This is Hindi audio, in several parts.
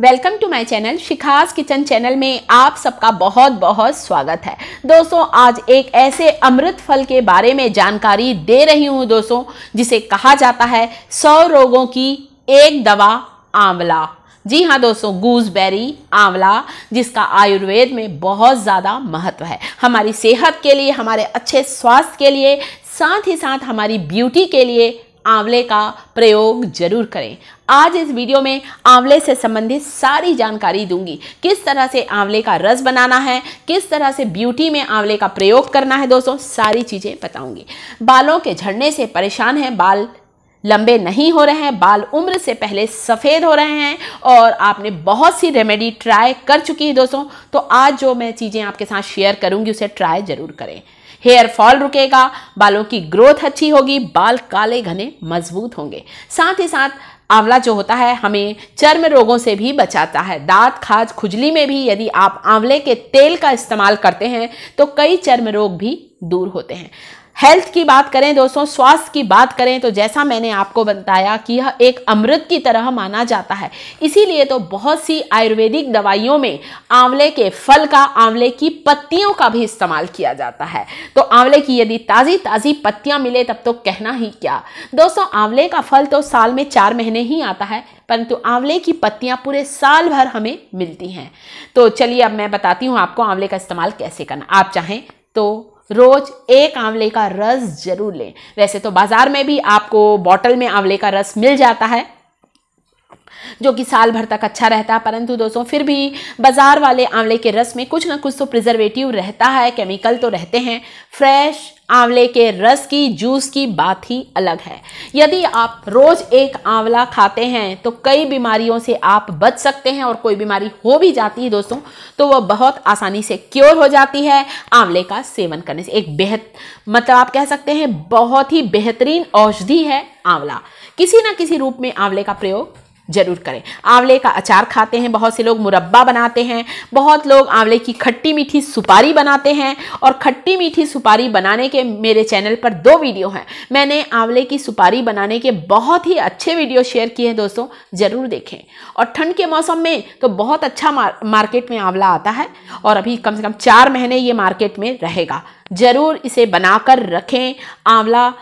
welcome to my channel Shikha's kitchen channel में आप सबका बहुत बहुत स्वागत है दोस्तों आज एक ऐसे अमृत फल के बारे में जानकारी दे रही हूँ दोस्तों जिसे कहा जाता है सौ रोगों की एक दवा आंवला जी हाँ दोस्तों गूजबेरी आंवला जिसका आयुर्वेद में बहुत ज़्यादा महत्व है हमारी सेहत के लिए हमारे अच्छे स्वास्थ्य के लिए साथ ही साथ हमारी ब्यूटी के लिए आंवले का प्रयोग जरूर करें आज इस वीडियो में आंवले से संबंधित सारी जानकारी दूंगी किस तरह से आंवले का रस बनाना है किस तरह से ब्यूटी में आंवले का प्रयोग करना है दोस्तों सारी चीज़ें बताऊंगी बालों के झड़ने से परेशान हैं बाल लंबे नहीं हो रहे हैं बाल उम्र से पहले सफ़ेद हो रहे हैं और आपने बहुत सी रेमेडी ट्राई कर चुकी है दोस्तों तो आज जो मैं चीज़ें आपके साथ शेयर करूँगी उसे ट्राई ज़रूर करें हेयर फॉल रुकेगा बालों की ग्रोथ अच्छी होगी बाल काले घने मजबूत होंगे साथ ही साथ आंवला जो होता है हमें चर्म रोगों से भी बचाता है दांत खाज खुजली में भी यदि आप आंवले के तेल का इस्तेमाल करते हैं तो कई चर्म रोग भी दूर होते हैं हेल्थ की बात करें दोस्तों स्वास्थ्य की बात करें तो जैसा मैंने आपको बताया कि यह एक अमृत की तरह माना जाता है इसीलिए तो बहुत सी आयुर्वेदिक दवाइयों में आंवले के फल का आंवले की पत्तियों का भी इस्तेमाल किया जाता है तो आंवले की यदि ताज़ी ताज़ी पत्तियां मिले तब तो कहना ही क्या दोस्तों आंवले का फल तो साल में चार महीने ही आता है परंतु आंवले की पत्तियां पूरे साल भर हमें मिलती हैं तो चलिए अब मैं बताती हूँ आपको आंवले का इस्तेमाल कैसे करना आप चाहें तो रोज एक आंवले का रस जरूर लें वैसे तो बाजार में भी आपको बॉटल में आंवले का रस मिल जाता है जो कि साल भर तक अच्छा रहता है परंतु दोस्तों फिर भी बाजार वाले आंवले के रस में कुछ ना कुछ तो प्रिजर्वेटिव रहता है केमिकल तो रहते हैं फ्रेश आंवले के रस की जूस की बात ही अलग है यदि आप रोज़ एक आंवला खाते हैं तो कई बीमारियों से आप बच सकते हैं और कोई बीमारी हो भी जाती है दोस्तों तो वह बहुत आसानी से क्योर हो जाती है आंवले का सेवन करने से एक बेहद मतलब आप कह सकते हैं बहुत ही बेहतरीन औषधि है आंवला किसी ना किसी रूप में आंवले का प्रयोग ज़रूर करें आंवले का अचार खाते हैं बहुत से लोग मुरब्बा बनाते हैं बहुत लोग आंवले की खट्टी मीठी सुपारी बनाते हैं और खट्टी मीठी सुपारी बनाने के मेरे चैनल पर दो वीडियो हैं मैंने आंवले की सुपारी बनाने के बहुत ही अच्छे वीडियो शेयर किए हैं दोस्तों ज़रूर देखें और ठंड के मौसम में तो बहुत अच्छा मार्केट में आंवला आता है और अभी कम से कम चार महीने ये मार्केट में रहेगा ज़रूर इसे बनाकर रखें आंवला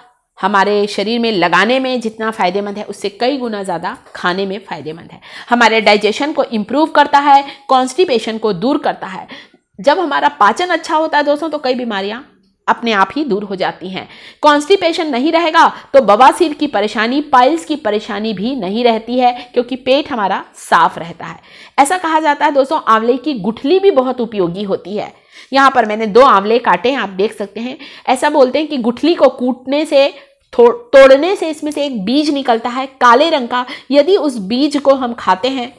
हमारे शरीर में लगाने में जितना फ़ायदेमंद है उससे कई गुना ज़्यादा खाने में फ़ायदेमंद है हमारे डाइजेशन को इम्प्रूव करता है कॉन्स्टिपेशन को दूर करता है जब हमारा पाचन अच्छा होता है दोस्तों तो कई बीमारियाँ अपने आप ही दूर हो जाती हैं कॉन्स्टिपेशन नहीं रहेगा तो बवासीर की परेशानी पाइल्स की परेशानी भी नहीं रहती है क्योंकि पेट हमारा साफ रहता है ऐसा कहा जाता है दोस्तों आंवले की गुठली भी बहुत उपयोगी होती है यहाँ पर मैंने दो आंवले काटे हैं आप देख सकते हैं ऐसा बोलते हैं कि गुठली को कूटने से तोड़ने से इसमें से एक बीज निकलता है काले रंग का यदि उस बीज को हम खाते हैं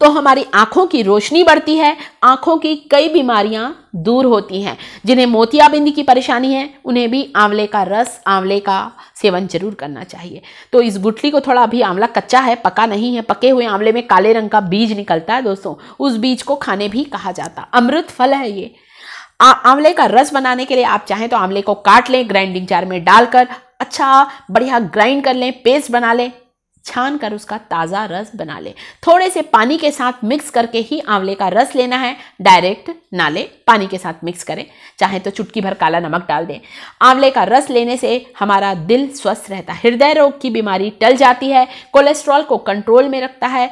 तो हमारी आँखों की रोशनी बढ़ती है आँखों की कई बीमारियाँ दूर होती हैं जिन्हें मोतियाबिंदी की परेशानी है उन्हें भी आंवले का रस आंवले का सेवन जरूर करना चाहिए तो इस गुठली को थोड़ा अभी आंवला कच्चा है पका नहीं है पके हुए आंवले में काले रंग का बीज निकलता है दोस्तों उस बीज को खाने भी कहा जाता अमृत फल है ये आंवले का रस बनाने के लिए आप चाहें तो आंवले को काट लें ग्राइंडिंग जार में डालकर अच्छा बढ़िया ग्राइंड कर लें पेस्ट बना लें छान कर उसका ताज़ा रस बना लें थोड़े से पानी के साथ मिक्स करके ही आंवले का रस लेना है डायरेक्ट ना लें पानी के साथ मिक्स करें चाहे तो चुटकी भर काला नमक डाल दें आंवले का रस लेने से हमारा दिल स्वस्थ रहता है हृदय रोग की बीमारी टल जाती है कोलेस्ट्रॉल को कंट्रोल में रखता है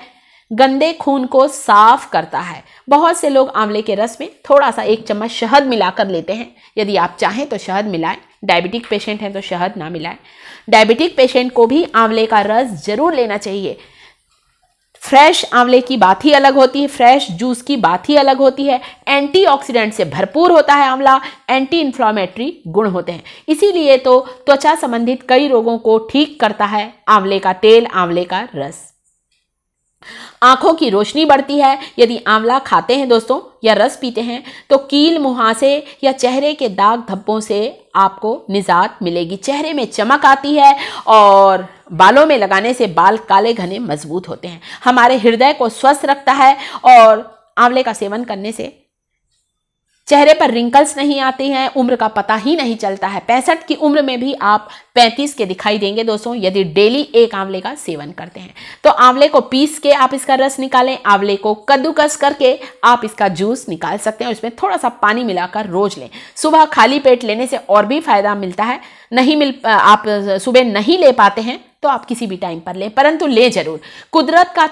गंदे खून को साफ करता है बहुत से लोग आंवले के रस में थोड़ा सा एक चम्मच शहद मिलाकर लेते हैं यदि आप चाहें तो शहद मिलाएं डायबिटिक पेशेंट हैं तो शहद ना मिलाएं डायबिटिक पेशेंट को भी आंवले का रस ज़रूर लेना चाहिए फ्रेश आंवले की बात ही अलग होती है फ्रेश जूस की बात ही अलग होती है एंटीऑक्सीडेंट से भरपूर होता है आंवला एंटी इन्फ्लामेटरी गुण होते हैं इसीलिए तो त्वचा संबंधित कई रोगों को ठीक करता है आंवले का तेल आंवले का रस आंखों की रोशनी बढ़ती है यदि आंवला खाते हैं दोस्तों या रस पीते हैं तो कील मुहासे या चेहरे के दाग धब्बों से आपको निजात मिलेगी चेहरे में चमक आती है और बालों में लगाने से बाल काले घने मजबूत होते हैं हमारे हृदय को स्वस्थ रखता है और आंवले का सेवन करने से चेहरे पर रिंकल्स नहीं आते हैं उम्र का पता ही नहीं चलता है पैंसठ की उम्र में भी आप पैंतीस के दिखाई देंगे दोस्तों यदि डेली एक आंवले का सेवन करते हैं तो आंवले को पीस के आप इसका रस निकालें आंवले को कद्दूकस करके आप इसका जूस निकाल सकते हैं और इसमें थोड़ा सा पानी मिलाकर रोज लें सुबह खाली पेट लेने से और भी फायदा मिलता है नहीं मिल आप सुबह नहीं ले पाते हैं तो आप किसी भी टाइम पर लें परंतु ले जरूर कुदरत का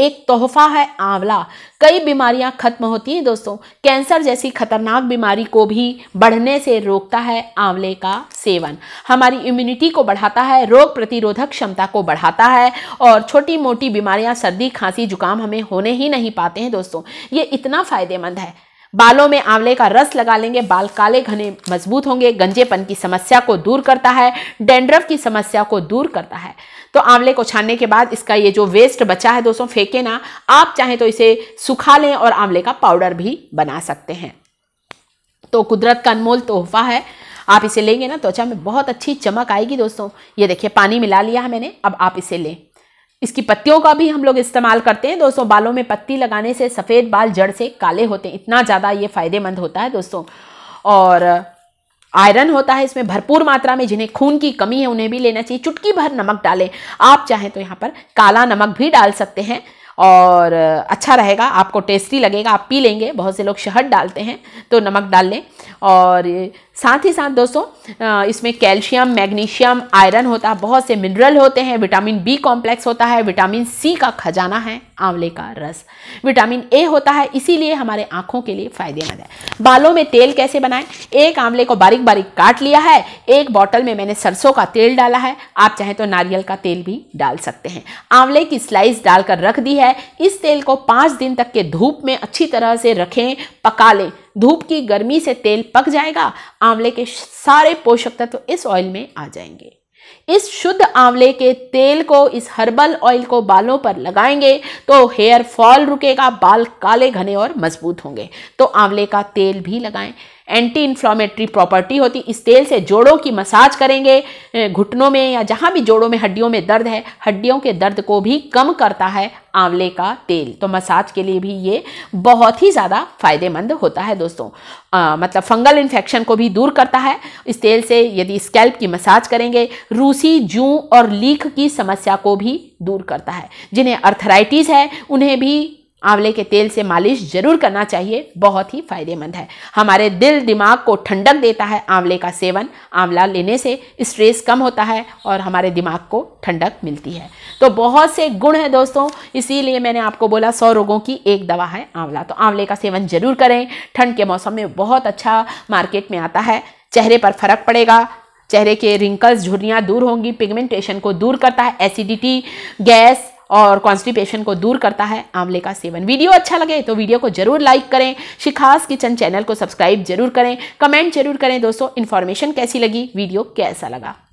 एक तोहफा है आंवला कई बीमारियां खत्म होती हैं दोस्तों कैंसर जैसी खतरनाक बीमारी को भी बढ़ने से रोकता है आंवले का सेवन हमारी इम्यूनिटी को बढ़ाता है रोग प्रतिरोधक क्षमता को बढ़ाता है और छोटी मोटी बीमारियां सर्दी खांसी जुकाम हमें होने ही नहीं पाते हैं दोस्तों ये इतना फ़ायदेमंद है बालों में आंवले का रस लगा लेंगे बाल काले घने मजबूत होंगे गंजेपन की समस्या को दूर करता है डेंड्रफ की समस्या को दूर करता है तो आंवले को छानने के बाद इसका ये जो वेस्ट बचा है दोस्तों फेंके ना आप चाहें तो इसे सुखा लें और आंवले का पाउडर भी बना सकते हैं तो कुदरत का अनमोल तोहफा है आप इसे लेंगे ना त्वचा में बहुत अच्छी चमक आएगी दोस्तों ये देखिए पानी मिला लिया है मैंने अब आप इसे लें इसकी पत्तियों का भी हम लोग इस्तेमाल करते हैं दोस्तों बालों में पत्ती लगाने से सफ़ेद बाल जड़ से काले होते हैं इतना ज़्यादा ये फ़ायदेमंद होता है दोस्तों और आयरन होता है इसमें भरपूर मात्रा में जिन्हें खून की कमी है उन्हें भी लेना चाहिए चुटकी भर नमक डालें आप चाहें तो यहाँ पर काला नमक भी डाल सकते हैं और अच्छा रहेगा आपको टेस्टी लगेगा आप पी लेंगे बहुत से लोग शहद डालते हैं तो नमक डाल लें और साथ ही साथ दोस्तों इसमें कैल्शियम मैग्नीशियम आयरन होता है बहुत से मिनरल होते हैं विटामिन बी कॉम्प्लेक्स होता है विटामिन सी का खजाना है आंवले का रस विटामिन ए होता है इसीलिए हमारे आंखों के लिए फायदेमंद है बालों में तेल कैसे बनाएं एक आंवले को बारीक बारीक काट लिया है एक बॉटल में मैंने सरसों का तेल डाला है आप चाहें तो नारियल का तेल भी डाल सकते हैं आंवले की स्लाइस डालकर रख दी है इस तेल को पाँच दिन तक के धूप में अच्छी तरह से रखें पका लें धूप की गर्मी से तेल पक जाएगा आंवले के सारे पोषक तत्व तो इस ऑयल में आ जाएंगे इस शुद्ध आंवले के तेल को इस हर्बल ऑयल को बालों पर लगाएंगे तो हेयर फॉल रुकेगा बाल काले घने और मजबूत होंगे तो आंवले का तेल भी लगाएं एंटी इन्फ्लामेटरी प्रॉपर्टी होती इस तेल से जोड़ों की मसाज करेंगे घुटनों में या जहाँ भी जोड़ों में हड्डियों में दर्द है हड्डियों के दर्द को भी कम करता है आंवले का तेल तो मसाज के लिए भी ये बहुत ही ज़्यादा फायदेमंद होता है दोस्तों आ, मतलब फंगल इन्फेक्शन को भी दूर करता है इस तेल से यदि स्कैल्प की मसाज करेंगे रूसी जू और लीक की समस्या को भी दूर करता है जिन्हें अर्थराइटिस है उन्हें भी आंवले के तेल से मालिश जरूर करना चाहिए बहुत ही फायदेमंद है हमारे दिल दिमाग को ठंडक देता है आंवले का सेवन आंवला लेने से स्ट्रेस कम होता है और हमारे दिमाग को ठंडक मिलती है तो बहुत से गुण हैं दोस्तों इसीलिए मैंने आपको बोला सौ रोगों की एक दवा है आंवला तो आंवले का सेवन जरूर करें ठंड के मौसम में बहुत अच्छा मार्केट में आता है चेहरे पर फर्क पड़ेगा चेहरे के रिंकल्स झुरियाँ दूर होंगी पिगमेंटेशन को दूर करता है एसिडिटी गैस और कॉन्स्टिपेशन को दूर करता है आंवले का सेवन वीडियो अच्छा लगे तो वीडियो को जरूर लाइक करें शिखास किचन चैनल को सब्सक्राइब जरूर करें कमेंट जरूर करें दोस्तों इन्फॉर्मेशन कैसी लगी वीडियो कैसा लगा